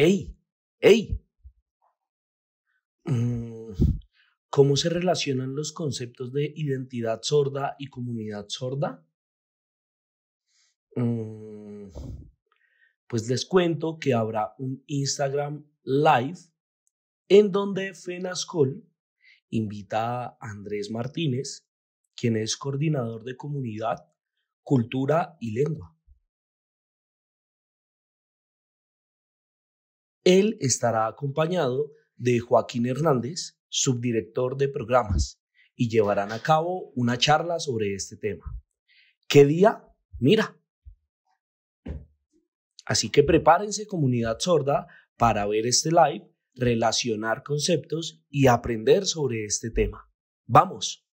Ey, ey, mm, ¿cómo se relacionan los conceptos de identidad sorda y comunidad sorda? Mm, pues les cuento que habrá un Instagram Live en donde FENASCOL invita a Andrés Martínez, quien es coordinador de comunidad, cultura y lengua Él estará acompañado de Joaquín Hernández, subdirector de programas, y llevarán a cabo una charla sobre este tema. ¿Qué día? Mira. Así que prepárense comunidad sorda para ver este live, relacionar conceptos y aprender sobre este tema. Vamos.